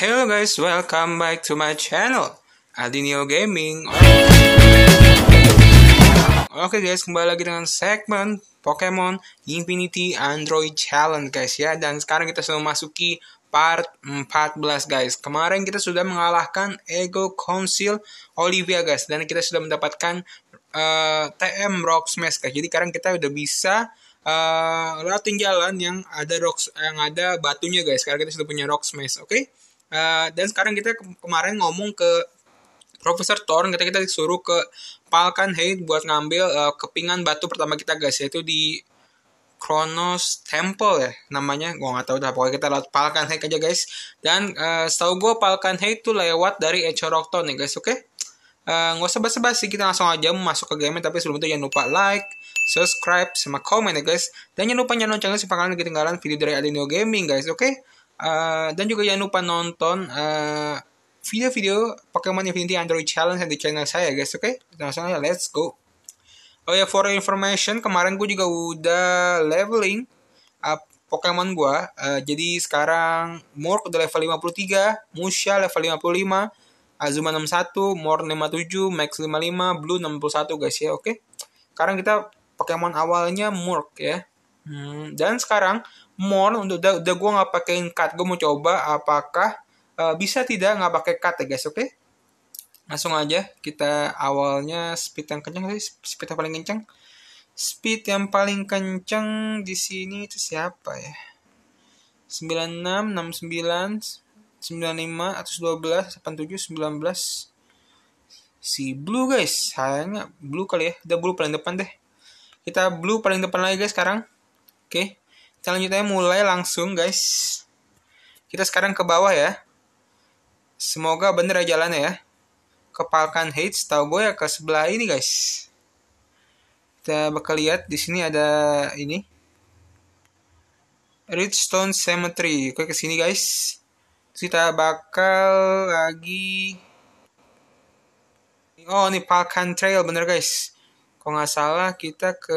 Hello guys, welcome back to my channel Adinio Gaming Oke okay guys, kembali lagi dengan segmen Pokemon Infinity Android Challenge guys ya Dan sekarang kita sudah memasuki part 14 guys Kemarin kita sudah mengalahkan Ego Council Olivia guys Dan kita sudah mendapatkan uh, eh, TM Rock Smash guys Jadi sekarang kita sudah bisa uh, eh, rating jalan yang ada rocks, yang ada batunya guys. Sekarang kita sudah punya rock smash, oke? Okay? uh, dan sekarang kita ke kemarin ngomong ke Profesor Thorn kita kita disuruh ke Palkan Heid buat ngambil uh, kepingan batu pertama kita guys yaitu di Kronos Temple ya namanya Gua nggak tahu dah pokoknya kita lewat Palkan Heid aja guys dan uh, setahu gue Palkan Heid tuh lewat dari Echorokton ya guys oke okay? nggak uh, usah basa-basi kita langsung aja masuk ke game tapi sebelum itu jangan lupa like subscribe sama komen ya guys dan jangan lupa nyalon channel supaya kalian ketinggalan video dari Adinio Gaming guys oke okay? Uh, dan juga jangan lupa nonton uh, video-video Pokemon Infinity Android Challenge yang di channel saya guys, oke? Okay? Nah, Langsung aja, let's go. Oh ya, for information, kemarin gue juga udah leveling uh, Pokemon gue. Uh, jadi sekarang Mork udah level 53, Musha level 55, Azuma 61, Morn 57, Max 55, Blue 61 guys ya, oke? Okay? Sekarang kita Pokemon awalnya Mork ya. Hmm, dan sekarang more untuk udah, udah gue nggak pakein cut gue mau coba apakah uh, bisa tidak nggak pakai cut ya guys oke okay? langsung aja kita awalnya speed yang kencang sih speed yang paling kencang speed yang paling kencang di sini itu siapa ya 96 69 95 112 87 19 si blue guys sayangnya blue kali ya udah blue paling depan deh kita blue paling depan lagi guys sekarang oke okay selanjutnya mulai langsung guys kita sekarang ke bawah ya semoga bener ya jalannya ya ke Palkan Heights tahu gue ya ke sebelah ini guys kita bakal lihat di sini ada ini redstone Cemetery oke ke sini guys kita bakal lagi oh ini Palkan Trail bener guys kok nggak salah kita ke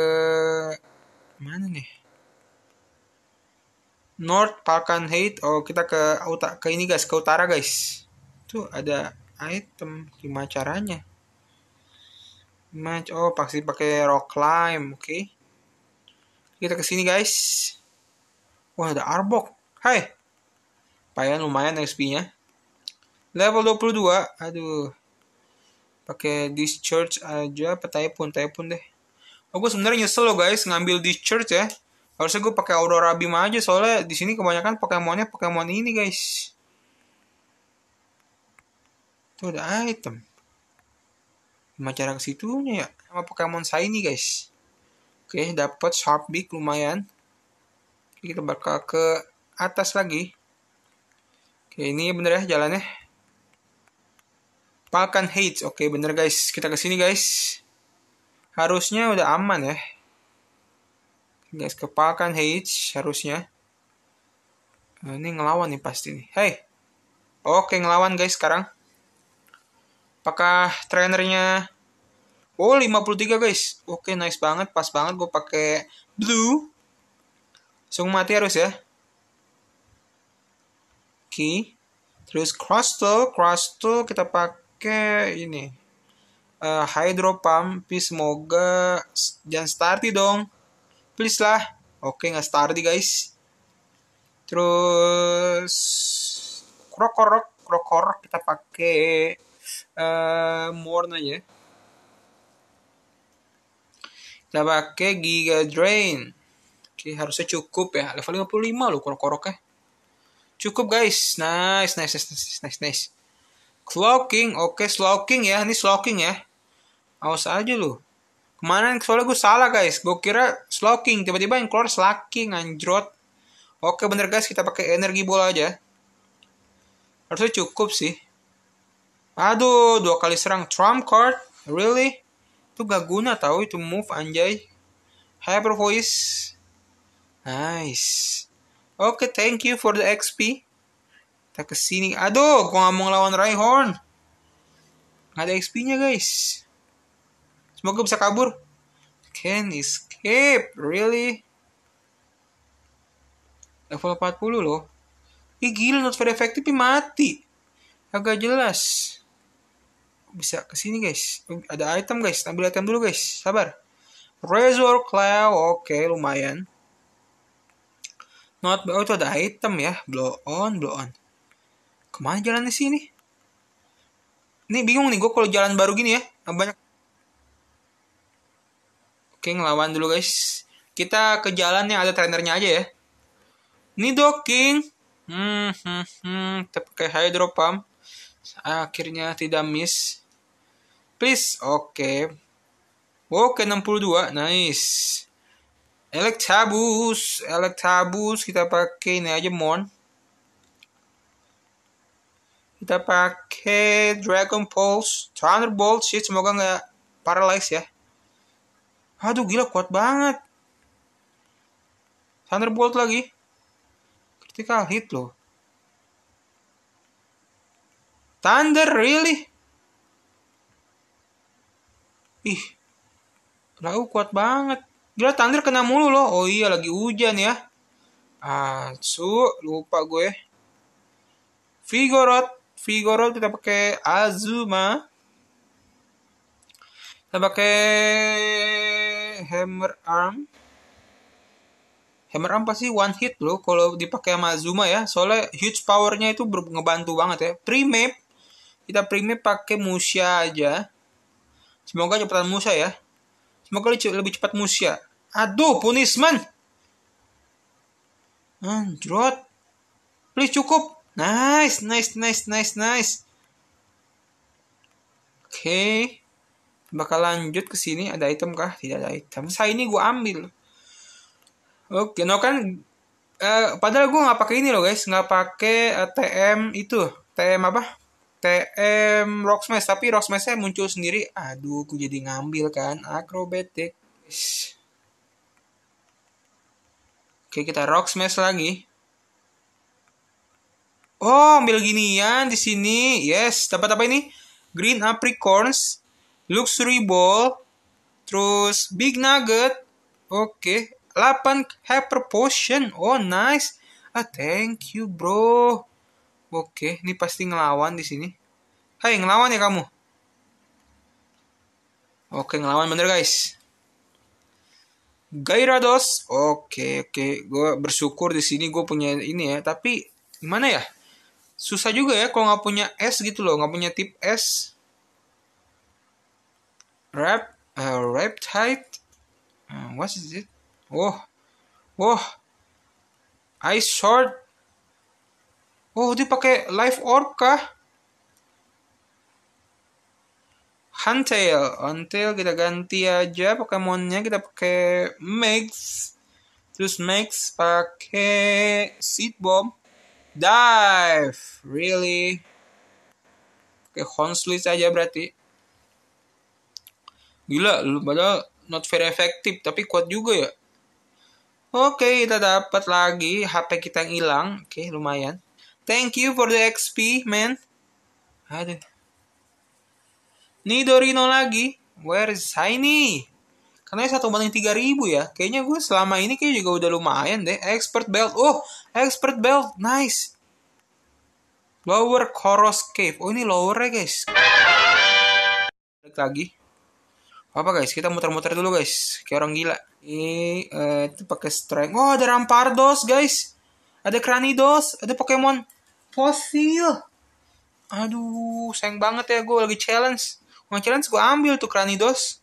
mana nih North Falcon Height oh kita ke utara ke ini guys ke utara guys tuh ada item gimana caranya match oh pasti pakai rock climb oke okay. kita ke sini guys wah ada arbok hai payan lumayan XP nya level 22 aduh pakai discharge aja apa pun pun deh oh gue sebenarnya nyesel loh guys ngambil discharge ya harusnya gue pakai Aurora Beam aja soalnya di sini kebanyakan Pokemonnya Pokemon ini guys tuh ada item gimana cara ke ya sama Pokemon saya ini guys oke dapat Sharp Beak lumayan Oke, kita bakal ke atas lagi oke ini bener ya jalannya Falcon Heights oke bener guys kita kesini guys harusnya udah aman ya Guys kepalkan kan harusnya. Nah, eh, ini ngelawan nih pasti nih. Hey. Oke, ngelawan guys sekarang. Apakah trainernya Oh, 53 guys. Oke, nice banget. Pas banget gue pakai blue. Langsung mati harus ya. Oke. Terus cross Crystal kita pakai ini. Uh, hydro pump, tapi semoga jangan starti dong please lah oke nggak starti guys terus krokorok krokor kita pakai uh, ya kita pakai giga drain oke harusnya cukup ya level 55 loh krokor cukup guys nice nice nice nice nice, nice. Clocking, oke okay, slocking ya, ini slocking ya. Awas aja loh kemarin soalnya gue salah guys gue kira sloking tiba-tiba yang keluar slacking anjrot oke bener guys kita pakai energi bola aja harusnya cukup sih aduh dua kali serang trump card really itu gak guna tau itu move anjay hyper voice nice oke thank you for the XP kita kesini aduh gue ngomong lawan rayhorn Gak nggak ada XP nya guys Semoga bisa kabur. Can escape, really? Level 40 loh. Ih gila, not very effective mati. Agak jelas. Bisa ke sini guys. Ada item guys, ambil item dulu guys. Sabar. Razor Cloud, oke okay, lumayan. Not oh itu ada item ya, blow on, blow on. Kemana jalannya sini? sini? Ini bingung nih gue kalau jalan baru gini ya, banyak Oke, ngelawan dulu guys. Kita ke jalan yang ada trainernya aja ya. Ini docking. Hmm, hmm, hmm. Kita pakai hydro pump. Akhirnya tidak miss. Please, oke. Okay. Oke, okay, 62. Nice. Electabus. Electabus. Kita pakai ini aja, Mon. Kita pakai Dragon Pulse. Thunderbolt. semoga nggak paralyze ya. Aduh gila kuat banget. Thunderbolt lagi. Critical hit loh. Thunder really? Ih. Lau kuat banget. Gila Thunder kena mulu loh. Oh iya lagi hujan ya. Atsu lupa gue. Vigorot. Vigorot kita pakai Azuma. Kita pakai hammer arm hammer arm pasti one hit loh kalau dipakai sama Zuma ya soalnya huge powernya itu ngebantu banget ya pre-map kita pre-map pakai Musya aja semoga cepetan Musya ya semoga lebih cepat Musya aduh punishment Android, please cukup nice nice nice nice nice oke okay bakal lanjut ke sini ada item kah tidak ada item saya ini gue ambil oke no kan uh, padahal gue nggak pakai ini loh guys nggak pakai uh, eh, tm itu tm apa tm rocksmith tapi rocksmithnya muncul sendiri aduh gue jadi ngambil kan akrobatik oke kita rocksmith lagi Oh, ambil ginian di sini. Yes, dapat apa ini? Green apricorns Luxury Ball, terus Big Nugget, oke, okay. 8 Hyper Potion, oh nice, ah thank you bro, oke, okay. ini pasti ngelawan di sini, hai ngelawan ya kamu, oke okay, ngelawan bener guys, Gairados, oke oke, gue bersyukur di sini gue punya ini ya, tapi gimana ya, susah juga ya kalau nggak punya S gitu loh, nggak punya tip S, rap uh, height, uh, what is it oh oh I sword oh dia pakai live orb kah Huntail, Huntail kita ganti aja Pokemonnya kita pakai Max, terus Max pakai Seed Bomb, Dive, really, pakai Honsley saja berarti. Gila, lu padahal not very effective, tapi kuat juga ya. Oke, okay, kita dapat lagi HP kita yang hilang. Oke, okay, lumayan. Thank you for the XP, man. Aduh. Nidorino lagi. Where is shiny Karena satu banding tiga ribu ya. Kayaknya gue selama ini kayak juga udah lumayan deh. Expert belt. Oh, expert belt. Nice. Lower coros Cave. Oh, ini lower ya guys. Balik lagi apa guys kita muter-muter dulu guys kayak orang gila ini uh, itu pakai strength oh ada rampardos guys ada kranidos ada pokemon fossil aduh sayang banget ya gue lagi challenge mau challenge gue ambil tuh kranidos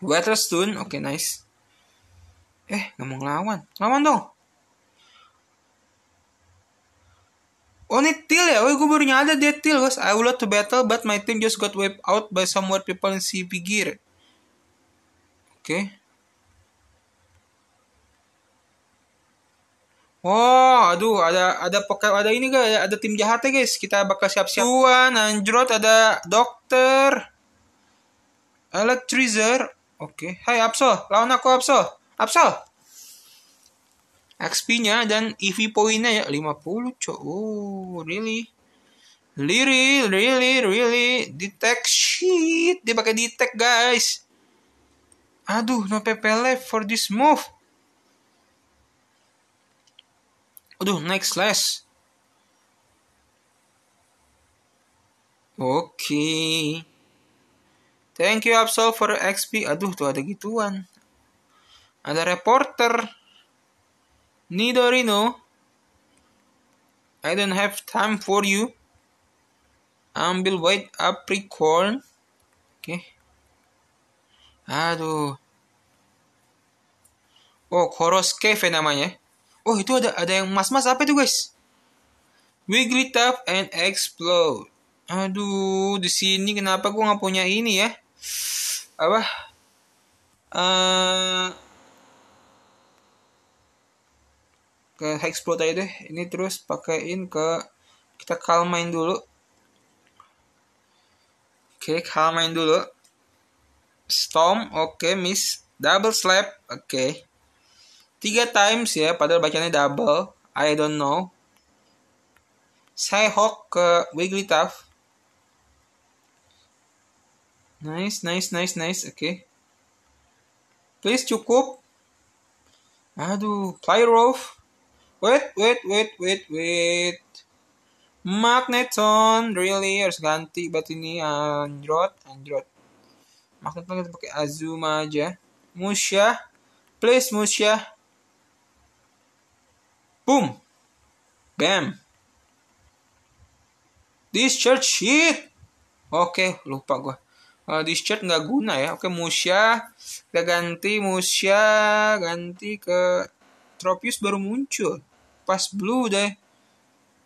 Weatherstone oke okay, nice eh ngomong mau ngelawan lawan dong Oh ini Till ya? Oh gue baru nyadar dia Till guys. I would love to battle but my team just got wiped out by some more people in CP gear. Oke. Okay. Wow, aduh, ada ada pakai ada ini guys, ada, ada tim jahatnya guys. Kita bakal siap-siap. Tuan, Android ada dokter, electrizer. Oke, okay. Hai Absol, lawan aku Absol, Absol. XP-nya dan EV point-nya ya 50 cok. Oh, really? Really, really, really. Detect shit. Dia pakai detect, guys. Aduh, no PP left for this move. Aduh, next slash. Oke. Okay. Thank you Absol for XP. Aduh, tuh ada gituan. Ada reporter. Nidorino, I don't have time for you. Ambil Bill White Capricorn. Oke. Okay. Aduh. Oh, Koros Cafe namanya. Oh, itu ada ada yang mas-mas apa itu, guys? We Wiggly up and Explode. Aduh, di sini kenapa gua nggak punya ini ya? Apa? Eh uh, ke hexplot aja deh ini terus pakaiin ke kita kalmain dulu oke kalmain dulu storm oke okay, miss double slap oke okay. tiga times ya padahal bacanya double I don't know hook ke Wigglytuff Nice, nice, nice, nice. Oke. Okay. Please cukup. Aduh, Plyrove wait wait wait wait wait magneton really harus ganti batu ini Android. Android. magnet kita pakai azuma aja Musya, please Musya. boom bam this church shit oke okay, lupa gua eh, this church nggak guna ya oke okay, musya kita ganti musya ganti ke tropius baru muncul pas blue deh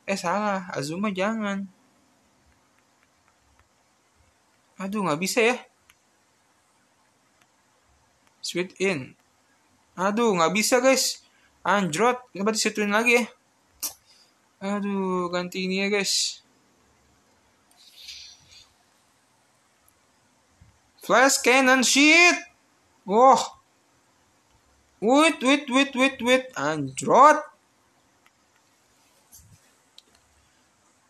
eh salah Azuma jangan aduh nggak bisa ya sweet in aduh nggak bisa guys Android nggak berarti situin lagi ya aduh ganti ini ya guys flash cannon shit wah wait wait wait wait wait Android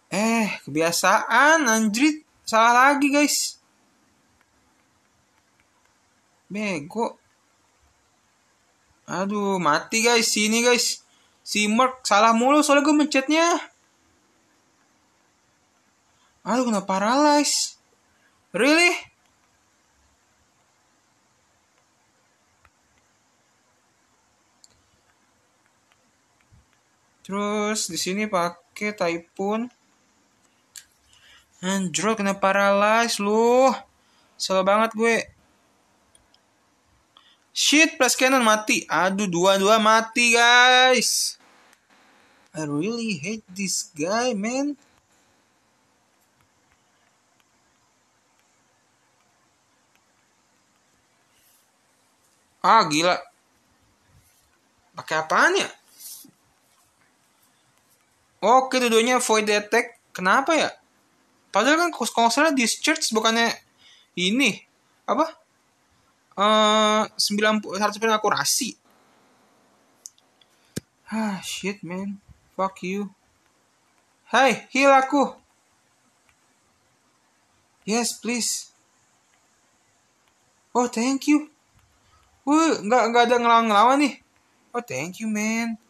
Eh, kebiasaan anjrit. Salah lagi, guys. Bego. Aduh, mati guys. Sini guys. Si Mark salah mulu soalnya gue mencetnya. Aduh, kena paralyze. Really? Terus di sini pakai Typhoon. Anjro kena paralyze lu. Salah banget gue. Shit, plus cannon mati. Aduh, dua-dua mati, guys. I really hate this guy, man. Ah, gila. Pakai apaan ya? Oke, dua-duanya void attack. Kenapa ya? Padahal kan kalau nggak salah di Church bukannya ini apa? Eh uh, 90 100% akurasi. Ah, shit man. Fuck you. Hai, heal aku. Yes, please. Oh, thank you. Wuh, nggak nggak ada ngelawan-ngelawan nih. Oh, thank you, man.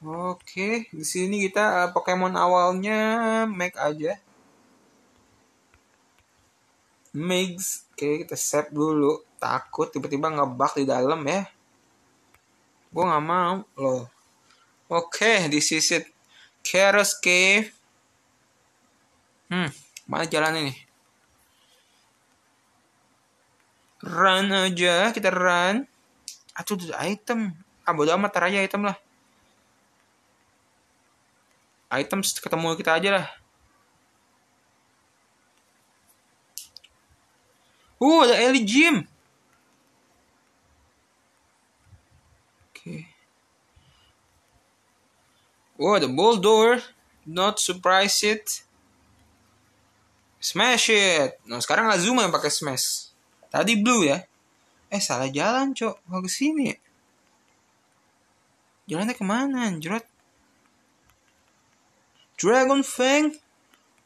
Oke, okay. di sini kita uh, Pokemon awalnya Mac aja mix oke kita set dulu takut tiba-tiba ngebak di dalam ya gue nggak mau lo, oke di is it Keros Cave hmm mana jalan ini run aja kita run itu item ah bodo amat aja item lah item ketemu kita aja lah Uh, ada Ellie Jim. Okay. Oh, the bold door. Not surprise it. Smash it. Nah, sekarang Azuma yang pakai smash. Tadi blue ya. Eh, salah jalan, Cok. Mau ke sini. Jalannya kemana, anjrot? Dragon Fang.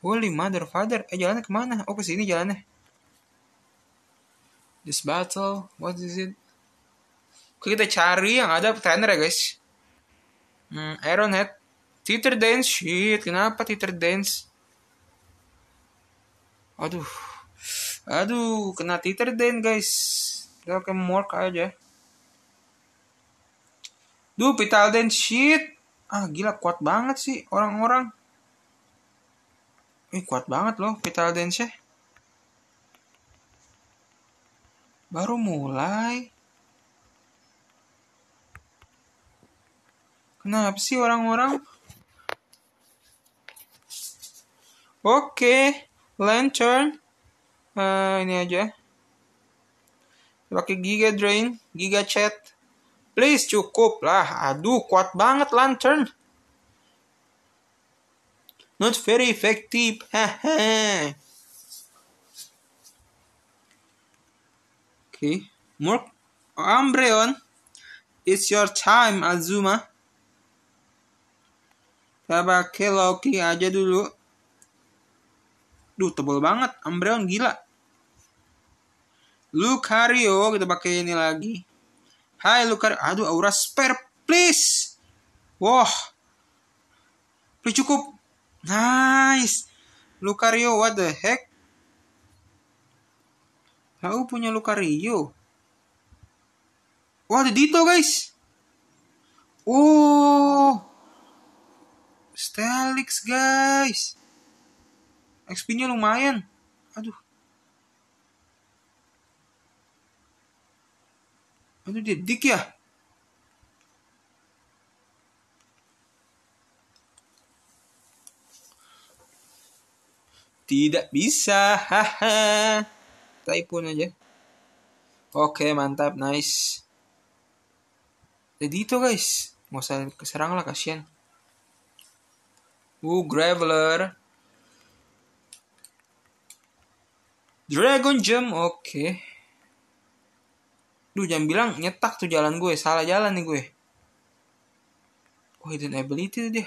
Holy mother father. Eh, jalannya kemana? Oh, ke sini jalannya. This battle, what is it? Oke, kita cari yang ada trainer ya guys. Hmm, Iron Head Theater Dance, shit. Kenapa Theater Dance? Aduh. Aduh, kena Theater Dance guys. Kita pakai Mork aja. Duh, Vital Dance, shit. Ah, gila kuat banget sih orang-orang. Ih, kuat banget loh Vital Dance-nya. Baru mulai. Kenapa sih orang-orang? Oke, lantern. Uh, ini aja. Pakai giga drain, giga chat. Please cukup lah. Aduh, kuat banget lantern. Not very effective. Hehe. Okay. Mark Ambreon, it's your time Azuma. Kita pakai Loki aja dulu. Duh, tebel banget. Ambreon gila. Lucario, kita pakai ini lagi. Hai Lucario. Aduh, Aura spare, please. Wah. Wow. Please cukup. Nice. Lucario, what the heck? Lau punya Lucario. Wah, ada Dito, guys. Oh. Stelix, guys. XP-nya lumayan. Aduh. Aduh, dia dik ya. Tidak bisa, haha typhoon aja oke mantap nice jadi itu guys nggak usah keserang lah kasihan Woo Graveler Dragon Gem oke okay. Duh jangan bilang nyetak tuh jalan gue Salah jalan nih gue Oh hidden ability tuh dia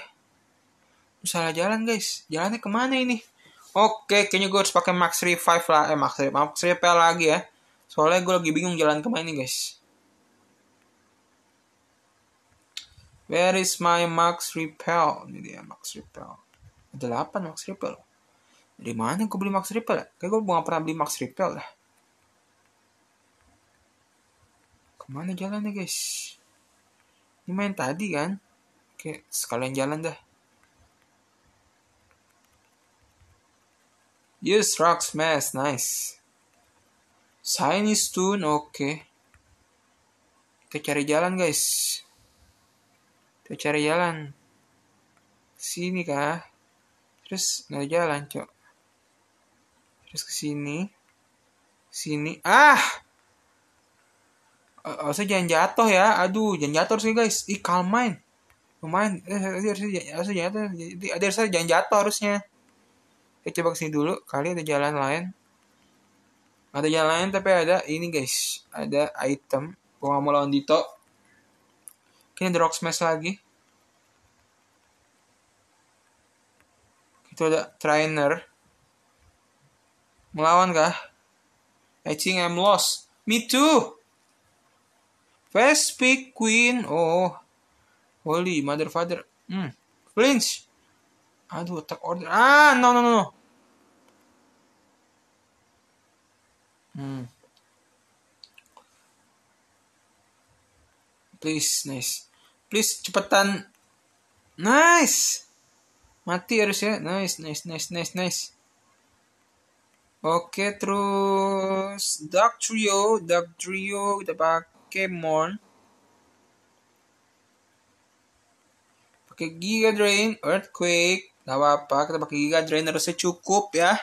Salah jalan guys Jalannya kemana ini Oke, kayaknya gue harus pakai Max Revive lah. Eh, Max Revive. Max Revive lagi ya. Soalnya gue lagi bingung jalan kemana ini, guys. Where is my Max Repel? Ini dia Max Repel. Ada 8 Max Repel. Dari mana gue beli Max Repel? Ya? Kayak gue gak pernah beli Max Repel lah. Kemana jalan nih guys? Ini main tadi kan? Oke, sekalian jalan dah. Use rock smash, nice. is tune, oke. Okay. Kita cari jalan, guys. Kita cari jalan. Sini kah? Terus nggak jalan, cok. Terus ke sini. Sini. Ah! Eh, harusnya jangan jatuh ya. Aduh, jangan jatuh sih guys. Ih, kalmain. Lumayan. Eh, harusnya jangan jatuh. Harusnya jangan jatuh harusnya eh coba kesini dulu kali ada jalan lain ada jalan lain tapi ada ini guys ada item gua gak mau lawan Dito kini ada rock smash lagi itu ada trainer melawan kah I think I'm lost me too Vespi Queen oh holy mother father hmm flinch Aduh, tak order. Ah, no, no, no, no. Hmm. Please, nice. Please, cepetan. Nice. Mati harus ya. Nice, nice, nice, nice, nice. Oke, terus Dark Trio, Dark Trio kita pakai Mon. Pakai Giga Drain, Earthquake, Gak apa-apa, kita pakai giga drainernya cukup ya.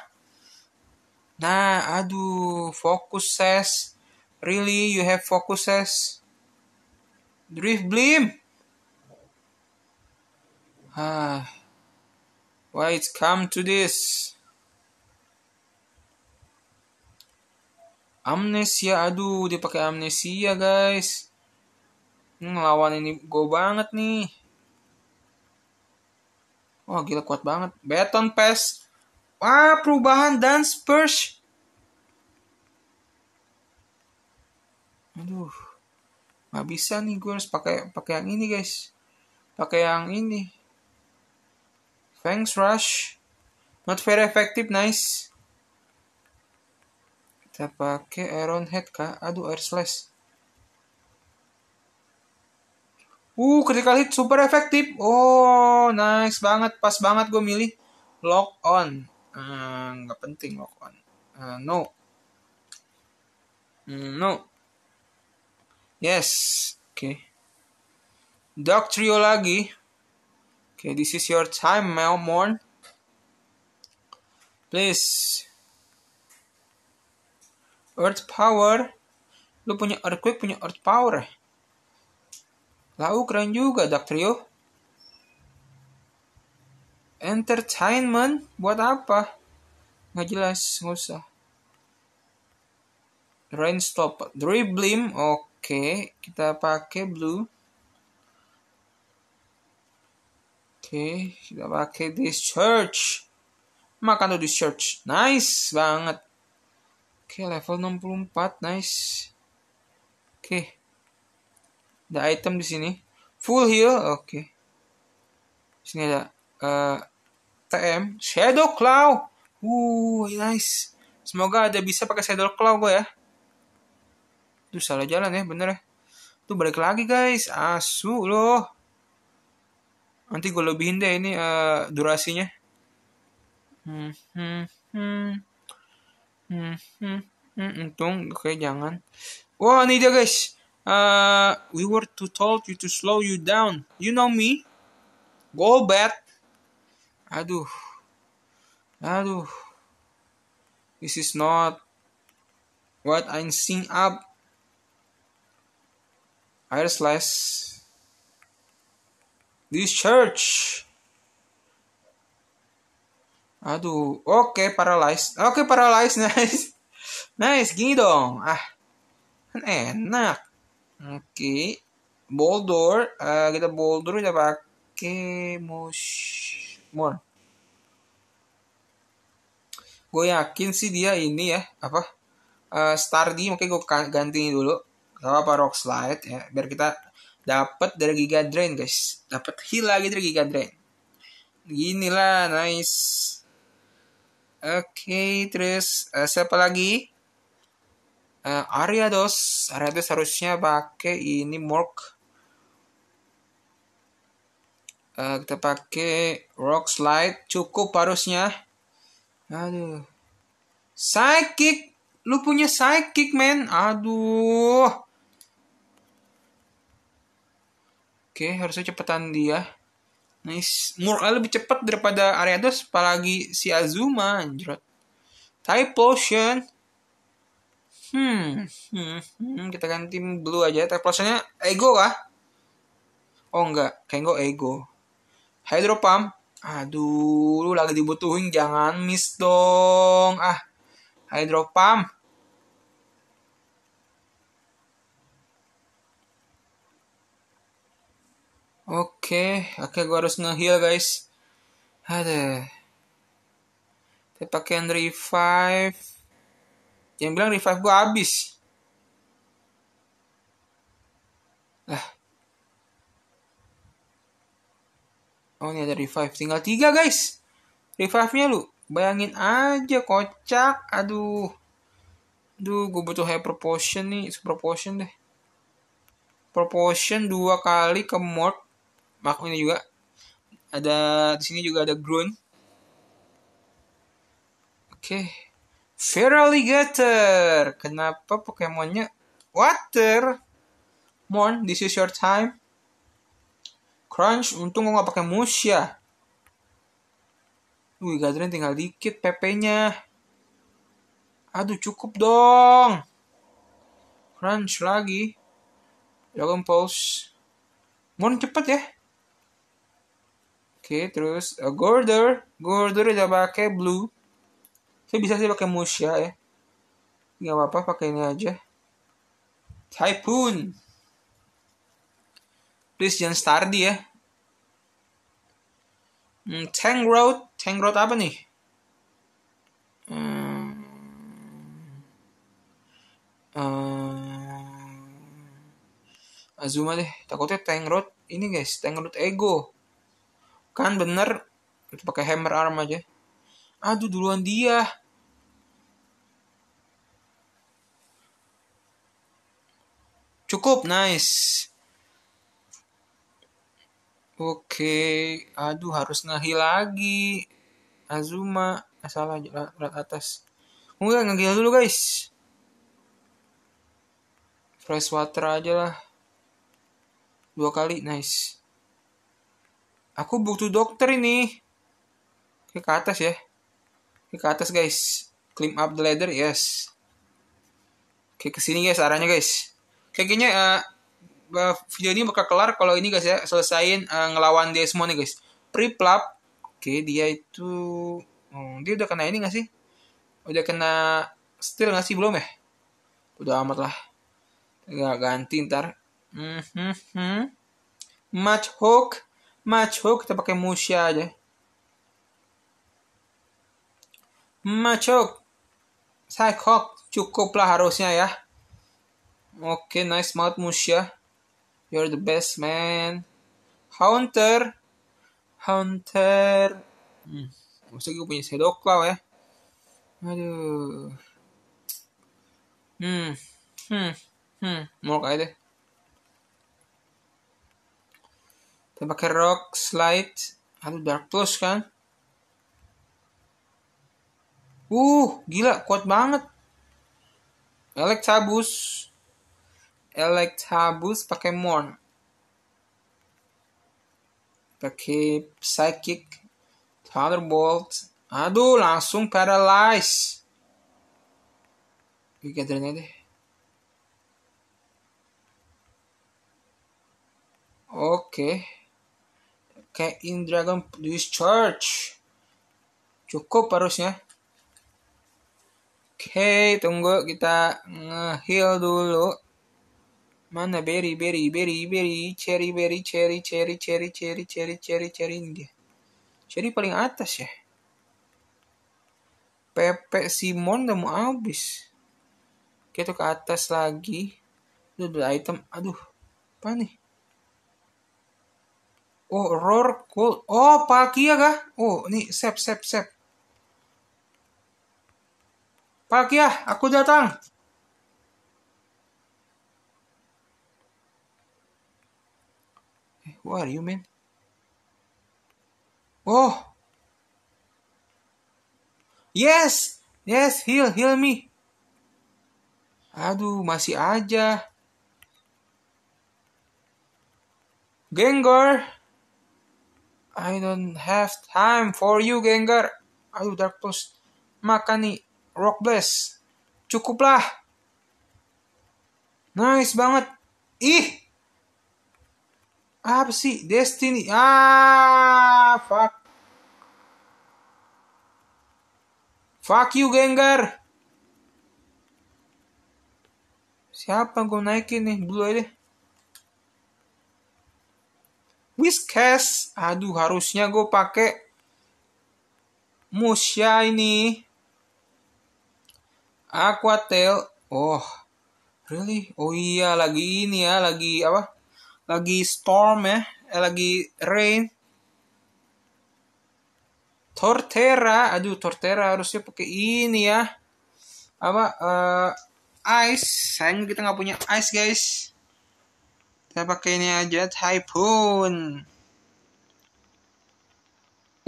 Nah, aduh, focus ses. Really, you have focus ses. Drift blim. Ah, why it's come to this? Amnesia, aduh, dia pakai amnesia guys. Ngelawan ini go banget nih. Wah gila kuat banget. Beton pass. Wah perubahan dan Spurs. Aduh. Gak bisa nih gue harus pakai pakai yang ini guys. Pakai yang ini. Thanks rush. Not very effective, nice. Kita pakai Iron Head kah? Aduh, air slash. Uh, critical hit super efektif. Oh, nice banget. Pas banget gue milih lock on. Eh, nggak uh, penting lock on. Uh, no. Hmm, no. Yes. Oke. Okay. Dark Trio lagi. Oke, okay, this is your time, Melmorn. Please. Earth Power. Lu punya Earthquake, punya Earth Power eh. Lau keren juga Dark Trio. Entertainment buat apa? Nggak jelas, nggak usah. Rainstop, Dribblim, oke. Kita pakai blue. Oke, kita pakai this church. Makan tuh this church. Nice banget. Oke, level 64, nice. Oke ada item di sini full heal oke okay. sini ada uh, eh, TM Shadow Claw wuh nice semoga ada bisa pakai Shadow Claw gue ya tuh salah jalan ya bener ya tuh balik lagi guys asu loh nanti gue lebihin deh ini uh, durasinya hmm, hmm, hmm, hmm. Hmm, hmm, hmm, untung oke okay, jangan wah ini dia guys Uh, we were to told you to slow you down. You know me. Go back. Aduh. Aduh. This is not what I'm seeing up. Air slash. This church. Aduh, oke okay, paralyzed. Oke okay, paralyzed, nice. Nice, gini dong. Ah, enak. Oke. Boulder, uh, kita boulder kita pakai mush more. Gue yakin sih dia ini ya, apa? Uh, eh, Stardy mungkin gue ganti dulu. Gak apa rock slide ya, biar kita dapat dari Giga Drain guys. Dapat heal lagi dari Giga Drain. Gini lah nice. Oke, okay, terus uh, siapa lagi? uh, eh, Ariados Ariados harusnya pakai ini Mork uh, kita pakai Rock Slide cukup harusnya aduh Psychic lu punya Psychic man? aduh Oke, okay, harusnya cepetan dia. Nice. Murka lebih cepat daripada Ariados, apalagi si Azuma, anjrot. Type Potion. Hmm, hmm, hmm kita ganti blue aja. Terplosannya ego kah? Oh enggak, Kengo ego. Hydro pump. Aduh, lu lagi dibutuhin jangan miss dong. Ah, Hydro pump. Oke, okay. oke okay, gua harus ngeheal guys. Ada. Kita pakai revive. Yang bilang revive gue habis. Lah. Oh ini ada revive. Tinggal tiga guys. Revive-nya lu. Bayangin aja kocak. Aduh. aduh gue butuh hyper potion nih, super potion deh. Proportion dua kali ke mod, Mak ini juga. Ada di sini juga ada ground. Oke. Okay. Feraligator. Kenapa Pokemonnya water? Mon, this is your time. Crunch, untung gue gak pakai ya. Wih, Gadrin tinggal dikit PP-nya. Aduh, cukup dong. Crunch lagi. Dragon Pulse. Mon cepet ya. Oke, terus a uh, Gorder. Gorder udah pakai blue saya bisa sih pakai Musya ya nggak apa-apa pakai ini aja Typhoon please jangan Stardy ya hmm, Tank Road Tank Road apa nih hmm, eh, Azuma deh takutnya Tank Road ini guys Tank Road Ego kan bener pakai hammer arm aja Aduh duluan dia. Cukup, nice. Oke, aduh harus ngahi lagi. Azuma, salah rat atas. Mungkin ngegil dulu guys. Fresh water aja lah. Dua kali, nice. Aku butuh dokter ini. Oke, ke atas ya. Oke, ke atas guys. Climb up the ladder, yes. Oke, ke sini guys arahnya guys. kayaknya uh, video ini bakal kelar kalau ini guys ya, selesaiin uh, eh, ngelawan dia semua nih guys. Priplap. Oke, dia itu hmm, dia udah kena ini gak sih? Udah kena steel gak sih belum ya? Udah amat lah. Gak ganti ntar. Mm -hmm. Match hook. Match hook kita pakai Musya aja. Macok. Sakhok. Cukuplah harusnya ya. Oke, okay, nice mouth Musya. You're the best man. Hunter. Hunter. Hmm. Maksudnya gue punya shadow claw ya. Aduh. Hmm. Hmm. Hmm. Mau kayak deh. Kita pakai rock slide. Aduh dark plus kan. Uh, gila, kuat banget. Elek Habus. elek pakai Morn. Pakai Psychic. Thunderbolt. Aduh, langsung Paralyze. Gue deh. Oke. Okay. Kayak in Dragon Discharge. Cukup harusnya. Oke, tunggu kita nge-heal dulu. Mana berry, berry, berry, berry, cherry, berry, cherry, cherry, cherry, cherry, cherry, cherry, cherry ini dia. Cherry paling atas ya. Pepe Simon udah mau habis. Kita ke atas lagi. Itu item. Aduh, apa nih? Oh, Roar Gold. Oh, Palkia kah? Oh, ini sep, sep, sep. Pak Kia, aku datang. Eh, What are you, mean? Oh. Yes. Yes, heal, heal me. Aduh, masih aja. Gengar. I don't have time for you, Gengar. Aduh, Dark Post. Makan nih. Rock Blast. Cukuplah. Nice banget. Ih. Apa sih? Destiny. Ah, fuck. Fuck you, Gengar. Siapa gue naikin nih? Blue aja. Whiskas. Aduh, harusnya gue pakai Musya ini. Aquatel. Oh, really? Oh iya, lagi ini ya, lagi apa? Lagi storm ya, eh, lagi rain. Tortera, aduh Tortera harusnya pakai ini ya. Apa uh, ice? Sayang kita nggak punya ice guys. Kita pakai ini aja typhoon.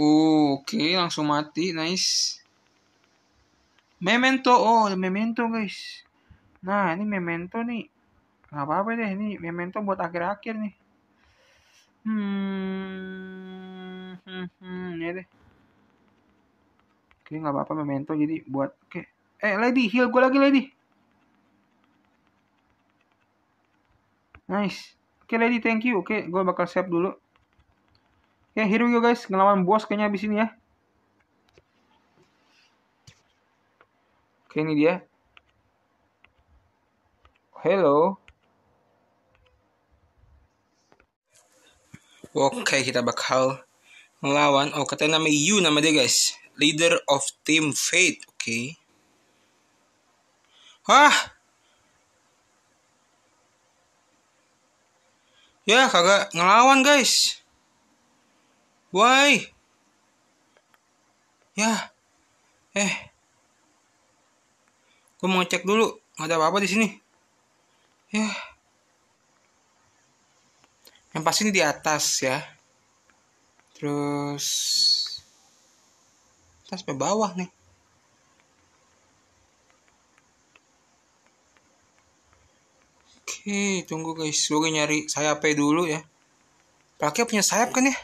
Oke, okay, langsung mati, nice. Memento, oh Memento guys. Nah ini Memento nih, nggak apa-apa deh ini Memento buat akhir-akhir nih. Hmm, hmm, hmm ya deh. Oke nggak apa-apa Memento jadi buat oke. Eh Lady, heal gue lagi Lady. Nice. Oke Lady, thank you. Oke, gue bakal save dulu. Oke, here yo guys. Ngelawan bos kayaknya abis ini ya. Oke, ini dia. Hello. Oke, kita bakal melawan. Oh, katanya nama Yu nama dia, guys. Leader of Team Fate. Oke. Wah! Ya, kagak ngelawan, guys. Why? Ya. Eh gue mau cek dulu nggak ada apa-apa di sini ya yang pasti ini di atas ya terus atas ke bawah nih oke tunggu guys gue nyari sayapnya dulu ya pakai punya sayap kan ya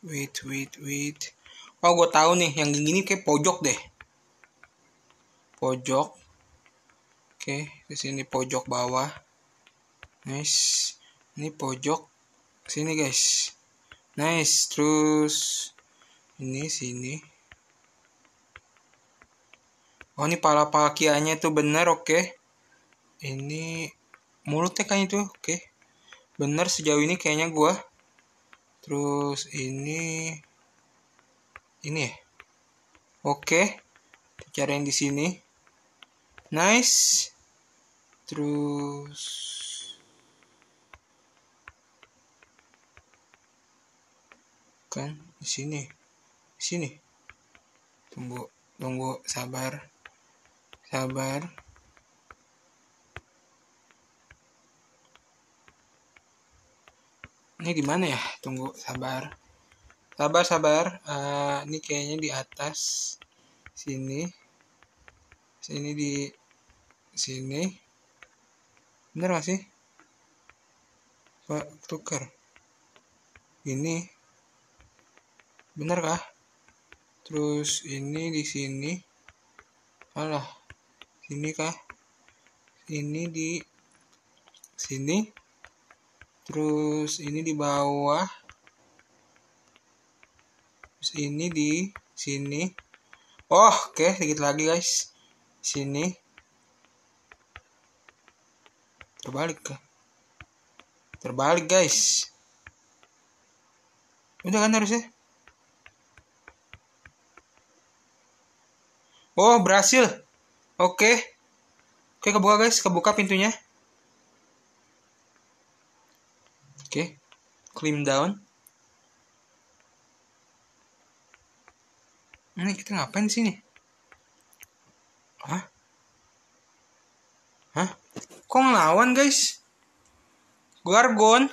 Wait, wait, wait. Oh, gue tahu nih. Yang gini kayak pojok deh. Pojok. Oke, di sini pojok bawah. Nice. Ini pojok. Sini guys. Nice. Terus ini sini. Oh, ini pala palkianya tuh bener, oke. Okay. Ini mulutnya kayaknya itu. oke. Okay. Bener sejauh ini kayaknya gue terus ini ini ya oke okay. cari yang di sini nice terus kan di sini di sini tunggu tunggu sabar sabar ini di mana ya tunggu sabar sabar sabar uh, ini kayaknya di atas sini sini di sini bener gak sih pak tuker ini bener kah terus ini di sini alah sini kah ini di sini terus ini di bawah terus ini di sini oh oke okay. dikit lagi guys sini terbalik terbalik guys udah kan harusnya oh berhasil oke okay. oke okay, kebuka guys kebuka pintunya Oke, okay. climb down. Ini kita ngapain di sini? Hah? Hah? Kok ngelawan guys? Gargon?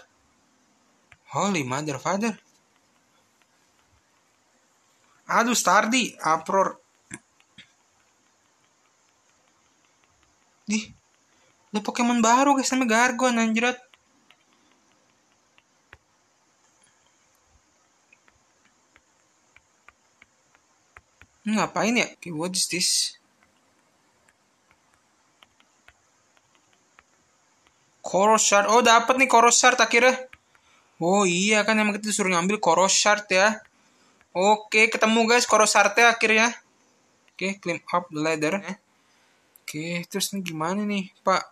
Holy mother father. Aduh, Stardi, Apror. Di, ada Pokemon baru guys, namanya Gargon, anjrot. ngapain ya? Okay, what is this? Chorus shard. Oh, dapat nih chorus shard akhirnya. Oh iya kan emang kita disuruh ngambil chorus shard ya. Oke, ketemu guys chorus teh akhirnya. Oke, climb up the ladder. Oke, terus ini gimana nih, Pak?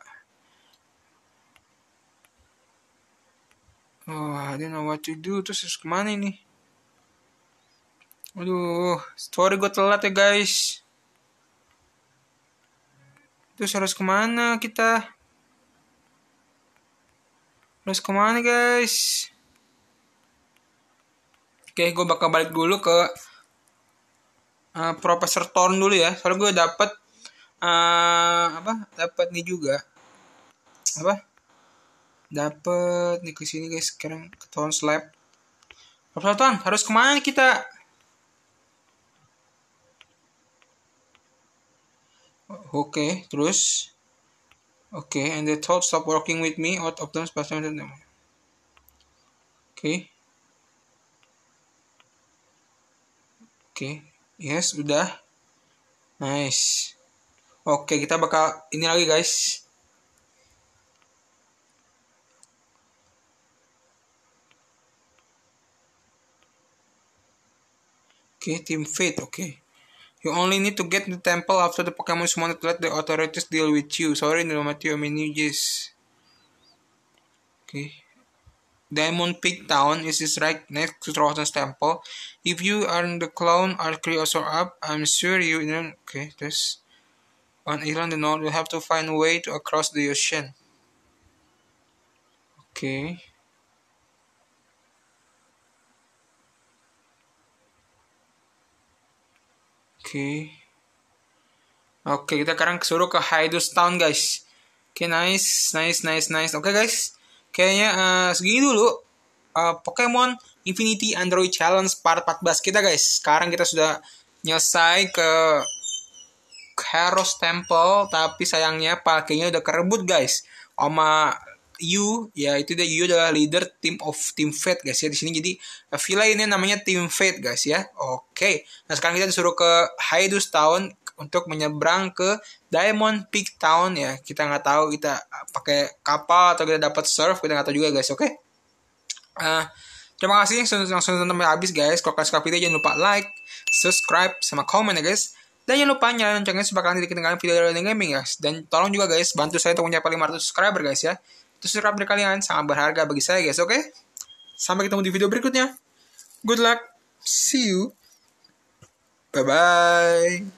Oh, I don't know what to do. Terus kemana nih? Aduh, story gue telat ya guys. Terus harus kemana kita? Harus kemana guys? Oke, gue bakal balik dulu ke uh, Profesor Thorn dulu ya. Soalnya gue dapet uh, apa? Dapet nih juga apa? Dapet nih ke sini guys sekarang ke Thorn Slab. Profesor Thorn, harus kemana kita? Okay, terus. Okay, and they told stop working with me out of them special oke, Okay. Okay, yes, udah. Nice. Oke, okay, kita bakal ini lagi guys. Oke, okay, tim fit, oke. Okay. You only need to get the temple after the Pokemon summoned to let the authorities deal with you. Sorry, no matter your menuges. Okay. Diamond Peak Town is is right next to Rosen's Temple. If you are in the clone Arceus also up, I'm sure you know. Okay, this. On Island the North, you have to find a way to across the ocean. Okay. Oke. Oke, kita sekarang suruh ke Hydus Town, guys. Oke, nice, nice, nice, nice. Oke, guys. Kayaknya uh, segini dulu uh, Pokemon Infinity Android Challenge part 14 kita, guys. Sekarang kita sudah nyelesai ke Heroes Temple, tapi sayangnya pakainya udah kerebut, guys. Oma you ya itu dia you adalah leader team of Team Fate guys ya di sini jadi villa ini namanya Team Fate guys ya oke nah sekarang kita disuruh ke Hydus Town untuk menyeberang ke Diamond Peak Town ya kita nggak tahu kita pakai kapal atau kita dapat surf kita nggak tahu juga guys oke okay? uh, terima kasih yang sudah nonton habis guys kalau kalian suka video jangan lupa like subscribe sama komen ya guys dan jangan lupa nyalain loncengnya supaya kalian tidak ketinggalan video dari gaming guys ya. dan tolong juga guys bantu saya untuk mencapai 500 subscriber guys ya Terus dari kalian sangat berharga bagi saya guys, oke? Okay? Sampai ketemu di video berikutnya. Good luck. See you. Bye-bye.